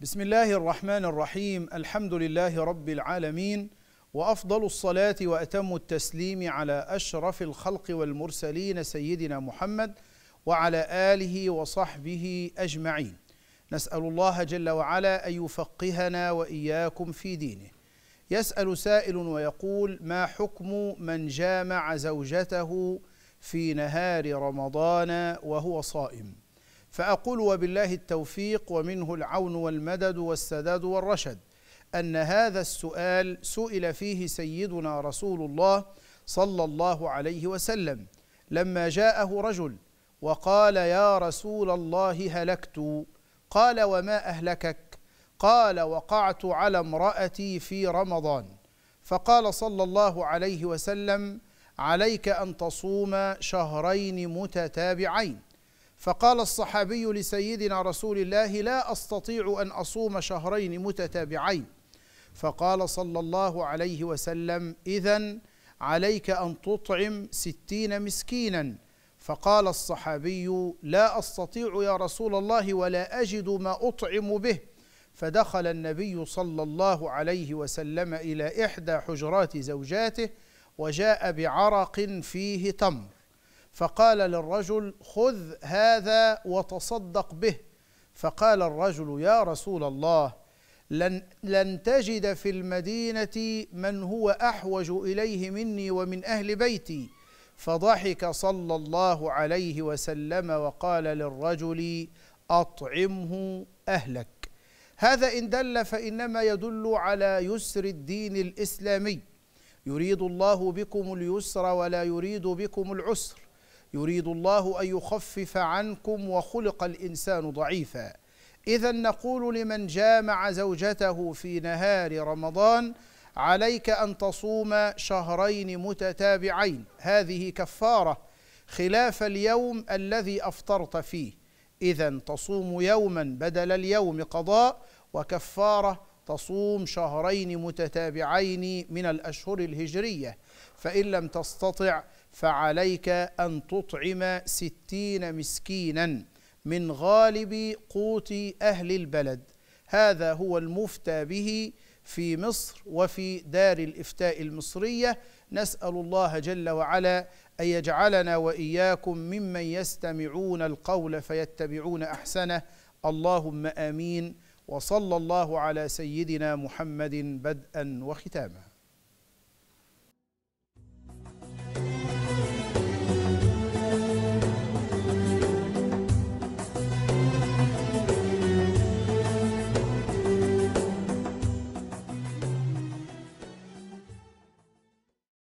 بسم الله الرحمن الرحيم الحمد لله رب العالمين وافضل الصلاه واتم التسليم على اشرف الخلق والمرسلين سيدنا محمد وعلى اله وصحبه اجمعين نسال الله جل وعلا ان يفقهنا واياكم في دينه يسال سائل ويقول ما حكم من جامع زوجته في نهار رمضان وهو صائم فأقول وبالله التوفيق ومنه العون والمدد والسداد والرشد أن هذا السؤال سئل فيه سيدنا رسول الله صلى الله عليه وسلم لما جاءه رجل وقال يا رسول الله هلكت قال وما أهلكك قال وقعت على امرأتي في رمضان فقال صلى الله عليه وسلم عليك أن تصوم شهرين متتابعين فقال الصحابي لسيدنا رسول الله لا استطيع ان اصوم شهرين متتابعين فقال صلى الله عليه وسلم اذا عليك ان تطعم ستين مسكينا فقال الصحابي لا استطيع يا رسول الله ولا اجد ما اطعم به فدخل النبي صلى الله عليه وسلم الى احدى حجرات زوجاته وجاء بعرق فيه تمر فقال للرجل خذ هذا وتصدق به فقال الرجل يا رسول الله لن, لن تجد في المدينة من هو أحوج إليه مني ومن أهل بيتي فضحك صلى الله عليه وسلم وقال للرجل أطعمه أهلك هذا إن دل فإنما يدل على يسر الدين الإسلامي يريد الله بكم اليسر ولا يريد بكم العسر يريد الله ان يخفف عنكم وخلق الانسان ضعيفا اذا نقول لمن جامع زوجته في نهار رمضان عليك ان تصوم شهرين متتابعين هذه كفاره خلاف اليوم الذي افطرت فيه اذا تصوم يوما بدل اليوم قضاء وكفاره تصوم شهرين متتابعين من الاشهر الهجريه فان لم تستطع فعليك أن تطعم ستين مسكينا من غالب قوت أهل البلد هذا هو المفتى به في مصر وفي دار الإفتاء المصرية نسأل الله جل وعلا أن يجعلنا وإياكم ممن يستمعون القول فيتبعون أحسنه اللهم آمين وصلى الله على سيدنا محمد بدءا وختاما